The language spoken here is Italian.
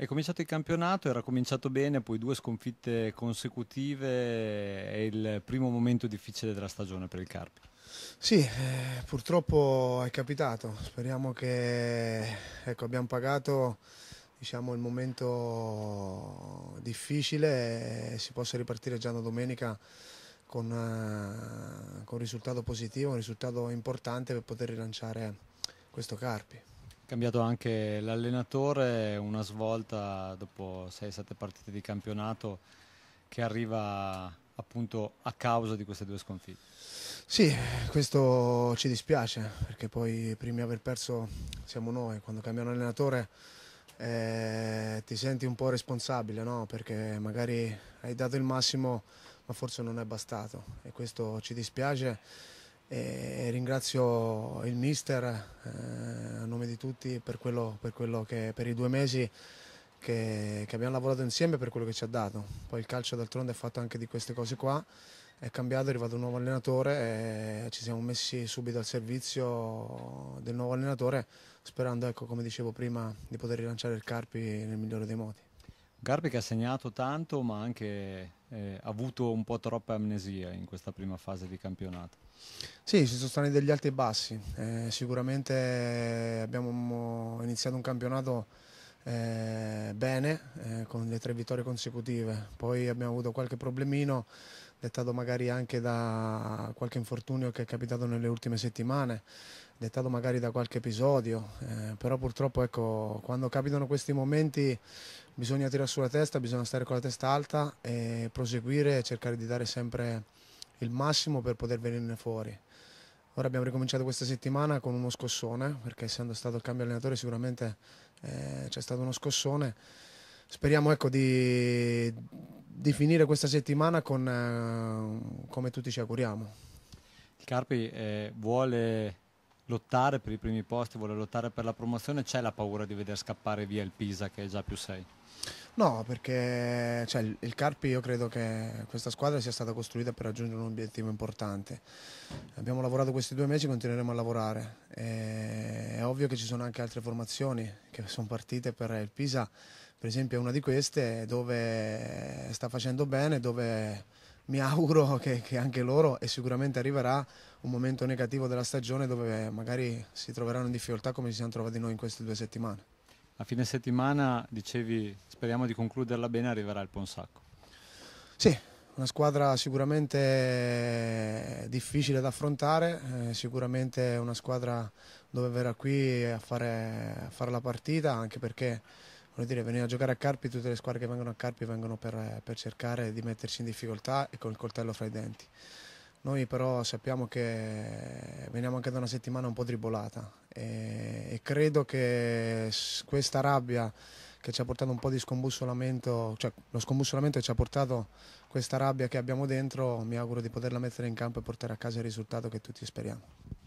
È cominciato il campionato, era cominciato bene, poi due sconfitte consecutive, è il primo momento difficile della stagione per il Carpi. Sì, eh, purtroppo è capitato, speriamo che ecco, abbiamo pagato diciamo, il momento difficile e si possa ripartire già da domenica con, eh, con un risultato positivo, un risultato importante per poter rilanciare questo Carpi cambiato anche l'allenatore, una svolta dopo 6-7 partite di campionato che arriva appunto a causa di queste due sconfitte. Sì, questo ci dispiace perché poi i primi a aver perso siamo noi, quando cambiano allenatore eh, ti senti un po' responsabile no? perché magari hai dato il massimo ma forse non è bastato e questo ci dispiace e ringrazio il mister, eh, nome di tutti per, quello, per, quello che, per i due mesi che, che, abbiamo lavorato insieme per quello che ci ha dato. Poi il calcio d'altronde è fatto anche di queste cose qua, è cambiato, è arrivato un nuovo allenatore e ci siamo messi subito al servizio del nuovo allenatore sperando, ecco, come dicevo prima, di poter rilanciare il Carpi nel migliore dei modi. Garbi che ha segnato tanto ma anche eh, ha avuto un po' troppa amnesia in questa prima fase di campionato. Sì, ci sono stati degli alti e bassi, eh, sicuramente abbiamo iniziato un campionato eh, bene eh, con le tre vittorie consecutive, poi abbiamo avuto qualche problemino dettato magari anche da qualche infortunio che è capitato nelle ultime settimane dettato magari da qualche episodio, eh, però purtroppo ecco, quando capitano questi momenti bisogna tirare sulla testa, bisogna stare con la testa alta e proseguire e cercare di dare sempre il massimo per poter venirne fuori. Ora abbiamo ricominciato questa settimana con uno scossone, perché essendo stato il cambio allenatore sicuramente eh, c'è stato uno scossone. Speriamo ecco, di, di, finire questa settimana con, eh, come tutti ci auguriamo. Il Carpi eh, vuole lottare per i primi posti, vuole lottare per la promozione, c'è la paura di vedere scappare via il Pisa che è già più 6? No, perché cioè, il Carpi io credo che questa squadra sia stata costruita per raggiungere un obiettivo importante. Abbiamo lavorato questi due mesi e continueremo a lavorare. E è ovvio che ci sono anche altre formazioni che sono partite per il Pisa, per esempio è una di queste dove sta facendo bene, dove mi auguro che, che, anche loro, e sicuramente arriverà un momento negativo della stagione dove magari si troveranno in difficoltà come ci siamo trovati noi in queste due settimane. A fine settimana, dicevi, speriamo di concluderla bene, arriverà il Ponsacco. Sì, una squadra sicuramente difficile da affrontare, eh, sicuramente una squadra dove verrà qui a fare, a fare la partita, anche perché voglio dire, venire a giocare a Carpi, tutte le squadre che vengono a Carpi vengono per, eh, per cercare di mettersi in difficoltà e con il coltello fra i denti. Noi però sappiamo che veniamo anche da una settimana un po' tribolata e, e, credo che questa rabbia che ci ha portato un po' di scombussolamento, cioè lo scombussolamento che ci ha portato questa rabbia che abbiamo dentro, mi auguro di poterla mettere in campo e portare a casa il risultato che tutti speriamo.